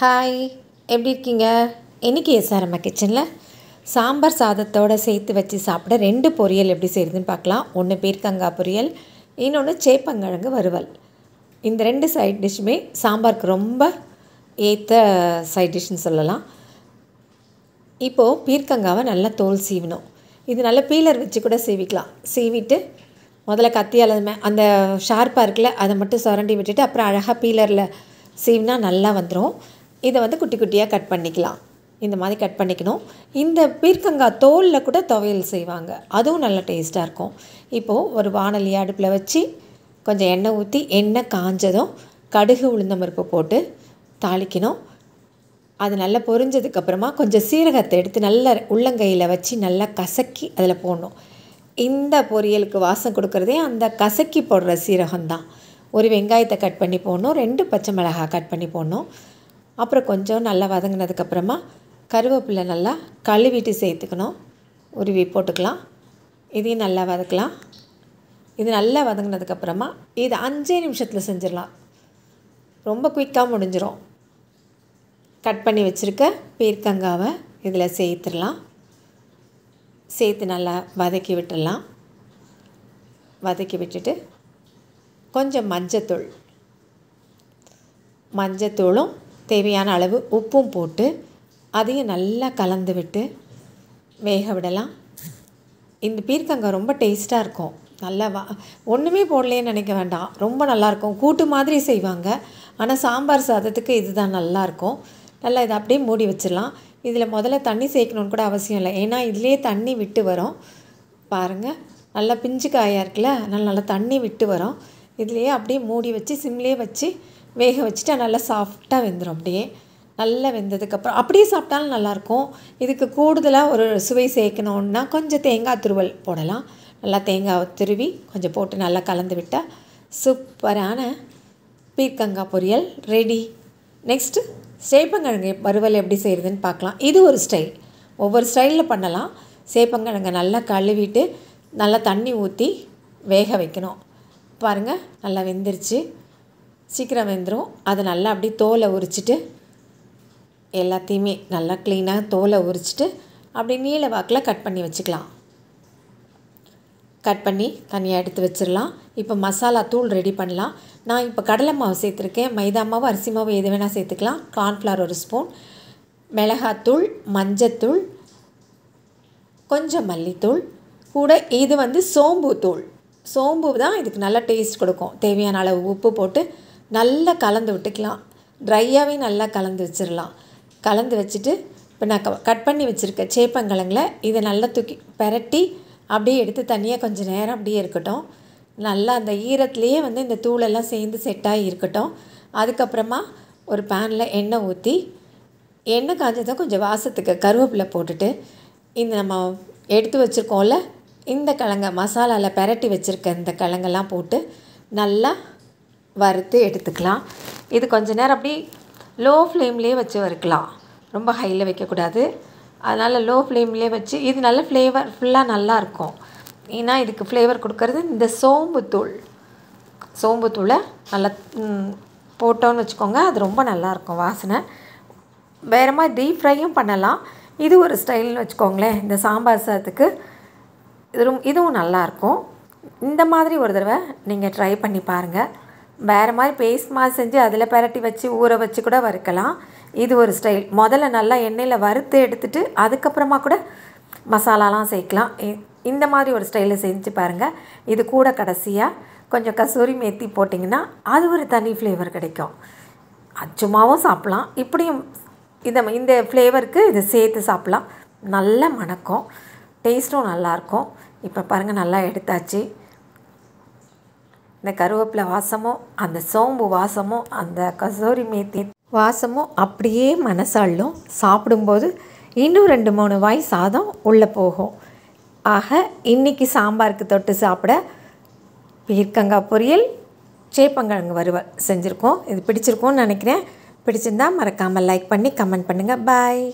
hi எப்படி இருக்கீங்க இன்றைக்கி எஸ்ஆர்எம் கிச்சனில் சாம்பார் சாதத்தோடு சேர்த்து வச்சு சாப்பிட ரெண்டு பொரியல் எப்படி செய்யுதுன்னு பார்க்கலாம் ஒன்று பீர்க்கங்கா பொரியல் இன்னொன்று சேப்பங்கிழங்கு வறுவல் இந்த ரெண்டு சைட் டிஷ்ஷுமே சாம்பாருக்கு ரொம்ப ஏற்ற சைட் டிஷ்னு சொல்லலாம் இப்போது பீர்க்கங்காவை நல்லா தோல் சீவினோம் இது நல்லா பீலர் வச்சு கூட சீவிக்கலாம் சீவிட்டு முதல்ல கத்தியால் அந்த ஷார்ப்பாக இருக்குல்ல அதை மட்டும் சுரண்டி விட்டுட்டு அப்புறம் அழகாக பீலரில் சீவினா நல்லா வந்துடும் இதை வந்து குட்டி குட்டியாக கட் பண்ணிக்கலாம் இந்த மாதிரி கட் பண்ணிக்கணும் இந்த பீர்க்கங்காய் தோலில் கூட துவையல் செய்வாங்க அதுவும் நல்ல டேஸ்ட்டாக இருக்கும் இப்போது ஒரு வானலி அடுப்பில் வச்சு கொஞ்சம் எண்ணெய் ஊற்றி எண்ணெய் காஞ்சதும் கடுகு உளுந்தம்பருப்பு போட்டு தாளிக்கணும் அது நல்லா பொரிஞ்சதுக்கப்புறமா கொஞ்சம் சீரகத்தை எடுத்து நல்ல உள்ளங்கையில் வச்சு நல்லா கசக்கி அதில் போடணும் இந்த பொரியலுக்கு வாசம் கொடுக்குறதே அந்த கசக்கி போடுற சீரகம் தான் ஒரு வெங்காயத்தை கட் பண்ணி போடணும் ரெண்டு பச்சை மிளகாய் கட் பண்ணி போடணும் அப்புறம் கொஞ்சம் நல்லா வதங்கினதுக்கப்புறமா கருவேப்பிலை நல்லா கழுவிட்டு சேர்த்துக்கணும் உருவி போட்டுக்கலாம் இதையும் நல்லா வதக்கலாம் இது நல்லா வதங்கினதுக்கப்புறமா இது அஞ்சே நிமிஷத்தில் செஞ்சிடலாம் ரொம்ப குயிக்காக முடிஞ்சிடும் கட் பண்ணி வச்சுருக்க பீர்க்கங்காவை இதில் சேர்த்துடலாம் சேர்த்து நல்லா வதக்கி விட்டுடலாம் வதக்கி விட்டுட்டு கொஞ்சம் மஞ்சத்தூள் மஞ்சத்தூளும் தேவையான அளவு உப்பும் போட்டு அதையும் நல்லா கலந்து விட்டு வேக விடலாம் இந்த பீர்க்கங்காய் ரொம்ப டேஸ்ட்டாக இருக்கும் நல்லா வா ஒன்றுமே போடலேன்னு நினைக்க வேண்டாம் ரொம்ப நல்லாயிருக்கும் கூட்டு மாதிரி செய்வாங்க ஆனால் சாம்பார் சாதத்துக்கு இதுதான் நல்லாயிருக்கும் நல்லா இதை அப்படியே மூடி வச்சிடலாம் இதில் முதல்ல தண்ணி சேர்க்கணுன்னு கூட அவசியம் இல்லை ஏன்னா இதிலே தண்ணி விட்டு வரும் பாருங்கள் நல்லா பிஞ்சு காயாக இருக்குல்ல நல்லா நல்லா தண்ணி விட்டு வரும் இதுலேயே அப்படியே மூடி வச்சு சிம்லேயே வச்சு வேக வச்சுட்டு நல்லா சாஃப்டாக வெந்துடும் அப்படியே நல்லா வெந்ததுக்கப்புறம் அப்படியே சாப்பிட்டாலும் நல்லாயிருக்கும் இதுக்கு கூடுதலாக ஒரு சுவை சேர்க்கணுன்னா கொஞ்சம் தேங்காய் துருவல் போடலாம் நல்லா தேங்காய் துருவி கொஞ்சம் போட்டு நல்லா கலந்து விட்டால் சூப்பரான பீர்க்கங்காய் பொரியல் ரெடி நெக்ஸ்ட்டு சேப்பங்கிழங்கு வறுவல் எப்படி செய்கிறதுன்னு பார்க்கலாம் இது ஒரு ஸ்டைல் ஒவ்வொரு ஸ்டைலில் பண்ணலாம் சேப்பங்கிழங்கை நல்லா கழுவிட்டு நல்லா தண்ணி ஊற்றி வேக வைக்கணும் பாருங்கள் நல்லா வெந்துருச்சு சீக்கிரம் வெந்துடும் அதை நல்லா அப்படியே தோலை உரிச்சிட்டு எல்லாத்தையுமே நல்லா க்ளீனாக தோலை உரிச்சிட்டு அப்படியே நீல வாக்கில் கட் பண்ணி வச்சுக்கலாம் கட் பண்ணி தனியாக எடுத்து வச்சிடலாம் இப்போ மசாலா தூள் ரெடி பண்ணலாம் நான் இப்போ கடலை மாவு சேர்த்துருக்கேன் மைதா மாவு அரிசி மாவு எது வேணால் சேர்த்துக்கலாம் கார்ன்ஃப்ளவர் ஒரு ஸ்பூன் மிளகாத்தூள் மஞ்சத்தூள் கொஞ்சம் மல்லித்தூள் கூட இது வந்து சோம்பு தூள் சோம்பு தான் இதுக்கு நல்லா டேஸ்ட் கொடுக்கும் தேவையான அளவு உப்பு போட்டு நல்லா கலந்து விட்டுக்கலாம் ட்ரையாகவே நல்லா கலந்து வச்சிடலாம் கலந்து வச்சுட்டு இப்போ நான் கட் பண்ணி வச்சுருக்க சேப்பங்கிழங்குல இதை நல்லா தூக்கி பெரட்டி அப்படியே எடுத்து தனியாக கொஞ்சம் நேரம் அப்படியே இருக்கட்டும் நல்லா அந்த ஈரத்துலேயே வந்து இந்த தூளெல்லாம் சேர்ந்து செட்டாகி இருக்கட்டும் அதுக்கப்புறமா ஒரு பேனில் எண்ணெய் ஊற்றி எண்ணெய் காய்ச்சதை கொஞ்சம் வாசத்துக்கு கருவேப்பிலை போட்டுட்டு இந்த நம்ம எடுத்து வச்சுருக்கோம்ல இந்த கிழங்க மசாலாவில் பெரட்டி வச்சுருக்க இந்த கிழங்கெல்லாம் போட்டு நல்லா வறுத்து எடுத்துக்கலாம் இது கொஞ்ச நேரம் அப்படி லோ ஃப்ளேம்லேயே வச்சு வறுக்கலாம் ரொம்ப ஹையில் வைக்கக்கூடாது அதனால் லோ ஃப்ளேம்லேயே வச்சு இது நல்ல ஃப்ளேவர் ஃபுல்லாக நல்லாயிருக்கும் ஏன்னா இதுக்கு ஃப்ளேவர் கொடுக்கறது இந்த சோம்புத்தூள் சோம்புத்தூளை நல்லா போட்டோன்னு வச்சுக்கோங்க அது ரொம்ப நல்லாயிருக்கும் வாசனை வேறு மாதிரி டீப் ஃப்ரையும் பண்ணலாம் இது ஒரு ஸ்டைல்னு வச்சுக்கோங்களேன் இந்த சாம்பார் சாதத்துக்கு இது இதுவும் நல்லாயிருக்கும் இந்த மாதிரி ஒரு தடவை நீங்கள் ட்ரை பண்ணி பாருங்கள் வேறு மாதிரி பேஸ்ட் மாதிரி செஞ்சு அதில் பரட்டி வச்சு ஊற வச்சு கூட வறுக்கலாம் இது ஒரு ஸ்டைல் முதல்ல நல்லா எண்ணெயில் வறுத்து எடுத்துட்டு அதுக்கப்புறமா கூட மசாலாலாம் சேர்க்கலாம் இந்த மாதிரி ஒரு ஸ்டைலில் செஞ்சு பாருங்கள் இது கூட கடைசியாக கொஞ்சம் கசூரி மேத்தி போட்டிங்கன்னா அது ஒரு தனி ஃப்ளேவர் கிடைக்கும் அச்சுமாவும் சாப்பிட்லாம் இப்படியும் இந்த இந்த ஃப்ளேவருக்கு இதை சேர்த்து சாப்பிட்லாம் நல்லா மணக்கும் டேஸ்ட்டும் நல்லாயிருக்கும் இப்போ பாருங்கள் நல்லா எடுத்தாச்சு இந்த கருவேப்பிலை வாசமும் அந்த சோம்பு வாசமும் அந்த கசோரி மேத்தி வாசமும் அப்படியே மனசாலும் சாப்பிடும்போது இன்னும் ரெண்டு மூணு வாய் சாதம் உள்ளே போகும் ஆக இன்றைக்கி சாம்பாருக்கு தொட்டு சாப்பிட பீர்க்கங்காய் பொரியல் சேப்பங்கிழங்கு வருவ செஞ்சுருக்கோம் இது பிடிச்சிருக்கோன்னு நினைக்கிறேன் பிடிச்சிருந்தால் மறக்காமல் லைக் பண்ணி கமெண்ட் பண்ணுங்கள் பாய்